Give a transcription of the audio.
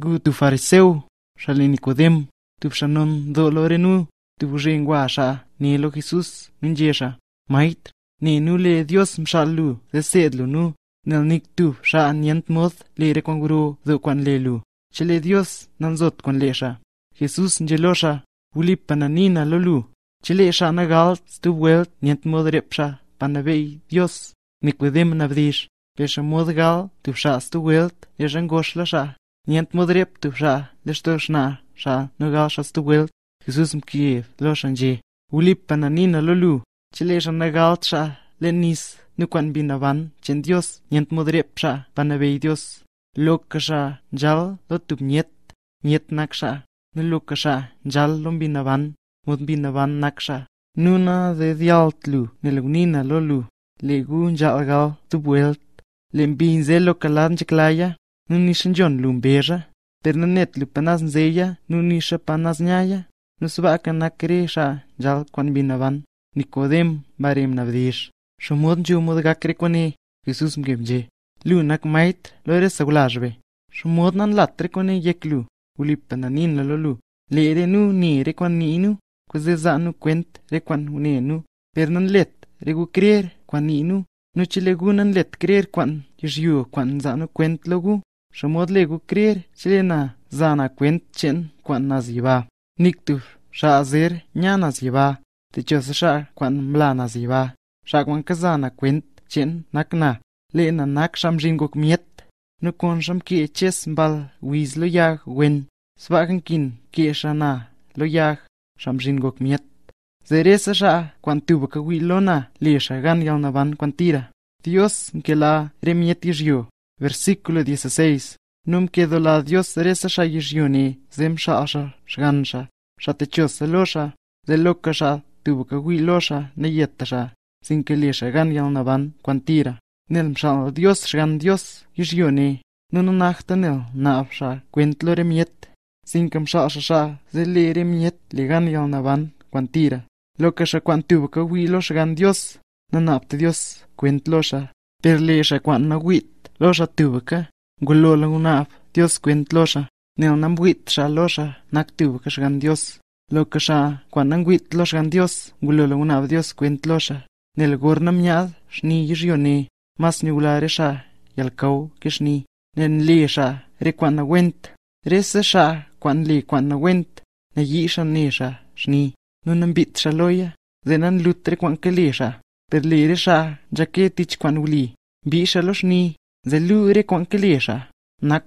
gu tu fariseu, xale Nicodem, tu xanon do lorenu, tu bujengua xa, ni lo Jesus, nunjexa, mait, ni nule Dios mxalu, desedlu nu, nel nik tu xa nient moth, lere kwan guru do kwan lelu, xale Dios nanzot kwan lexa, Jesus njeloxa, ulip pananina lolu, xale sha nagal, tu welt, nient moth repxa, panabei Dios, Nicodem nabdish, Lesha modgal, tu fshas tu wilt, lesha ngosh lasha, Nient modrep tu ra, leshtosh na, ra, nagashas tu wilt, Jesusum Kiev, loshan je. Ulipan anina lolu, chileshan nagalt sha, lenis, nukan binavan, chen Dios, nient sha, panabey Dios. Lokasha, jal, lotup niet, niet naksha, nulukasha, jal lombinavan, mudbinavan naksha. Nuna de dialtlu, nelugnina lolu, legun jalgal tu wilt, lembin zelo kalan chiklaya, nuni shinjon lumbeja, ternanet lupanaz nzeya, nuni shapanaz nyaya, nusubaka nakresha jal kwan binavan, nikodem barem navdish. Shumod nju mod gakre kwane, Jesus mgemje. Lu nak mait, lore sagulajbe. Shumod nan latre kwane yek lu, ulipananin lalolu. Lere nu ni rekwan ni inu, kuze zanu kwent rekwan unenu. Pernan let, regu kreer kwan ni inu, nu chile gunan let kreer kwan, yishyu kwan zanu kwent logu. Shumodli gu krir chilina zana kwent chin kwan na ziba. Niktu sha azir nya na ziba. Ti chos sha kwan mla na ziba. Sha kwan ka zana kwent chin nakna. Li na nak sham jin gu kmiet. Nu kwan sham ki eches mbal wiz lu yag gwen. Sva kan kin ki e sha na lu yag sham jin gu kmiet. Zere sa sha kwan tuba ka gui lona li e sha gan yal na ban kwan tira. Dios nke la remieti jiu. Versículo 16. Num quedo la Dios reza sha yishyuni, zem sha asha shgan sha losha, de loca sha ne yetta sha, sin que le yal naban tira. Nel la Dios shgan Dios yishyuni, un nachta nel naaf sha kwentlo remiet, sin que msha asha sha, le yal naban Quantira. Loca sha buka hui lo shgan Dios, napte Dios lo sha, perle sha na wit loja tiwaka, Gulola unap, Dios cuent loxa, neonambuitxa loxa, nak que xgan Dios. lo Loca xa, cuan los xgan Dios, gulolan unap Dios cuent loxa, nel gornam ñad, y yxione, mas y al yalcau que xni, nen li xa, re cuando aguent, res xa, cuan li cuan na yi xa ne xa, nun ambit xa loya, denan lutre cuan que li xa, per li ya cuan de lure con que na